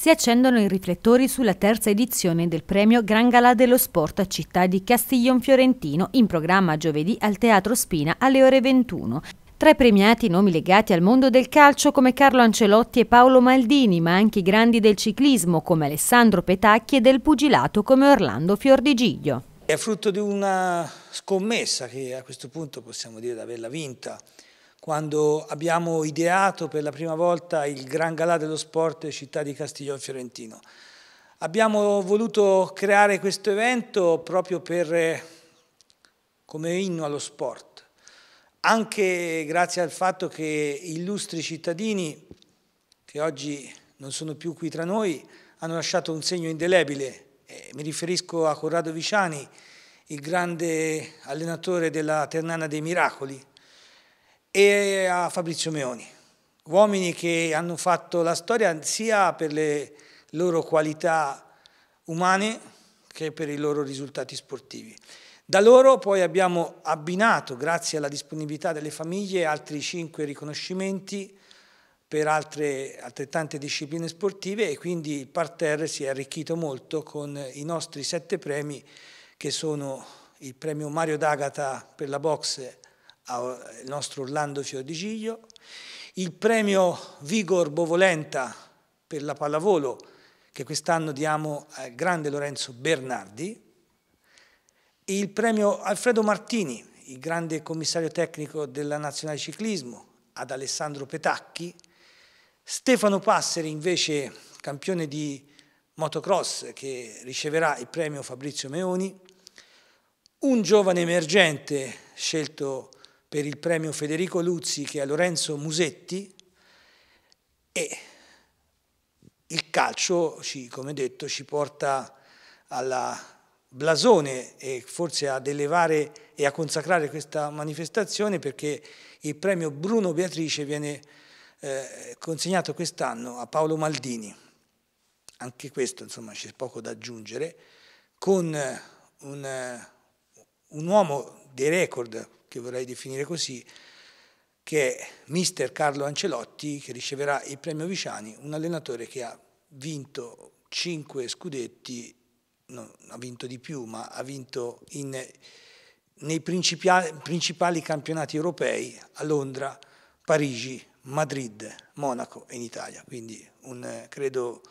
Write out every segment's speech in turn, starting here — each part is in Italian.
si accendono i riflettori sulla terza edizione del premio Gran Galà dello Sport a Città di Castiglion Fiorentino, in programma giovedì al Teatro Spina alle ore 21. Tra i premiati nomi legati al mondo del calcio come Carlo Ancelotti e Paolo Maldini, ma anche i grandi del ciclismo come Alessandro Petacchi e del pugilato come Orlando Fiordigiglio. È frutto di una scommessa che a questo punto possiamo dire di averla vinta quando abbiamo ideato per la prima volta il Gran Galà dello Sport Città di Castiglione Fiorentino. Abbiamo voluto creare questo evento proprio per, eh, come inno allo sport, anche grazie al fatto che illustri cittadini che oggi non sono più qui tra noi hanno lasciato un segno indelebile. Eh, mi riferisco a Corrado Viciani, il grande allenatore della Ternana dei Miracoli, e a Fabrizio Meoni, uomini che hanno fatto la storia sia per le loro qualità umane che per i loro risultati sportivi. Da loro poi abbiamo abbinato, grazie alla disponibilità delle famiglie, altri cinque riconoscimenti per altre, altrettante discipline sportive e quindi il parterre si è arricchito molto con i nostri sette premi che sono il premio Mario D'Agata per la boxe il nostro Orlando Fiordigiglio, il premio Vigor Bovolenta per la pallavolo che quest'anno diamo al grande Lorenzo Bernardi, il premio Alfredo Martini, il grande commissario tecnico della Nazionale Ciclismo, ad Alessandro Petacchi, Stefano Passeri invece campione di motocross che riceverà il premio Fabrizio Meoni, un giovane emergente scelto per il premio Federico Luzzi che a Lorenzo Musetti e il calcio, ci, come detto, ci porta alla blasone e forse ad elevare e a consacrare questa manifestazione perché il premio Bruno Beatrice viene eh, consegnato quest'anno a Paolo Maldini. Anche questo, insomma, c'è poco da aggiungere, con eh, un, eh, un uomo dei record che vorrei definire così, che è mister Carlo Ancelotti, che riceverà il premio Viciani, un allenatore che ha vinto 5 scudetti, non ha vinto di più, ma ha vinto in, nei principali campionati europei a Londra, Parigi, Madrid, Monaco e in Italia. Quindi un, credo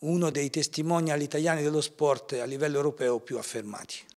uno dei testimonial italiani dello sport a livello europeo più affermati.